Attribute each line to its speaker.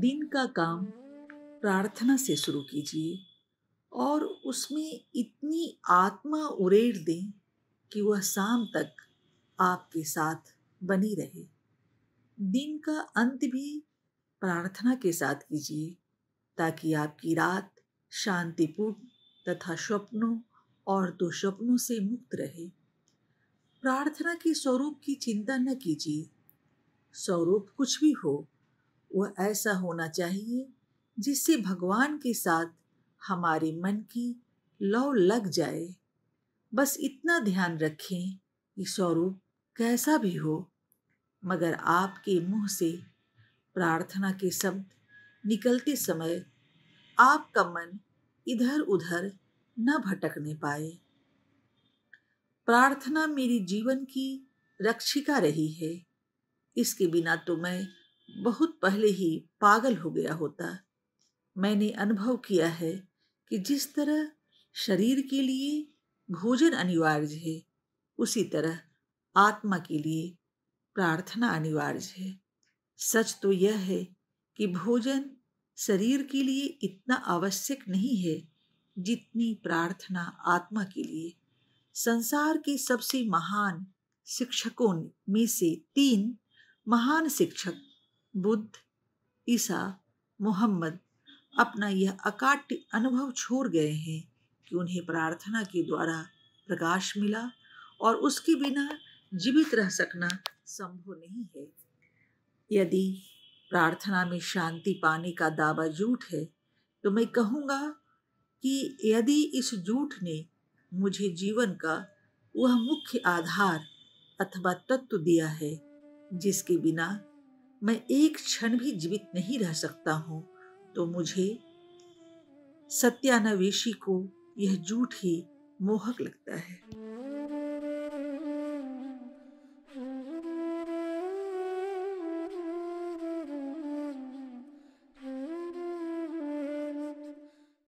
Speaker 1: दिन का काम प्रार्थना से शुरू कीजिए और उसमें इतनी आत्मा उरेड़ दें कि वह शाम तक आपके साथ बनी रहे दिन का अंत भी प्रार्थना के साथ कीजिए ताकि आपकी रात शांतिपूर्ण तथा स्वप्नों और दुस्वप्नों से मुक्त रहे प्रार्थना के स्वरूप की चिंता न कीजिए स्वरूप कुछ भी हो वह ऐसा होना चाहिए जिससे भगवान के साथ हमारे मन की लौ लग जाए बस इतना ध्यान रखें कि स्वरूप कैसा भी हो मगर आपके मुंह से प्रार्थना के शब्द निकलते समय आपका मन इधर उधर न भटकने पाए प्रार्थना मेरी जीवन की रक्षिका रही है इसके बिना तो मैं बहुत पहले ही पागल हो गया होता मैंने अनुभव किया है कि जिस तरह शरीर के लिए भोजन अनिवार्य है उसी तरह आत्मा के लिए प्रार्थना अनिवार्य है सच तो यह है कि भोजन शरीर के लिए इतना आवश्यक नहीं है जितनी प्रार्थना आत्मा के लिए संसार के सबसे महान शिक्षकों में से तीन महान शिक्षक बुद्ध ईसा मोहम्मद अपना यह अकाट्य अनुभव छोड़ गए हैं कि उन्हें प्रार्थना के द्वारा प्रकाश मिला और उसके बिना जीवित रह सकना संभव नहीं है यदि प्रार्थना में शांति पाने का दावा झूठ है तो मैं कहूँगा कि यदि इस झूठ ने मुझे जीवन का वह मुख्य आधार अथवा तत्व दिया है जिसके बिना मैं एक क्षण भी जीवित नहीं रह सकता हूँ तो मुझे सत्यानावेशी को यह झूठ ही मोहक लगता है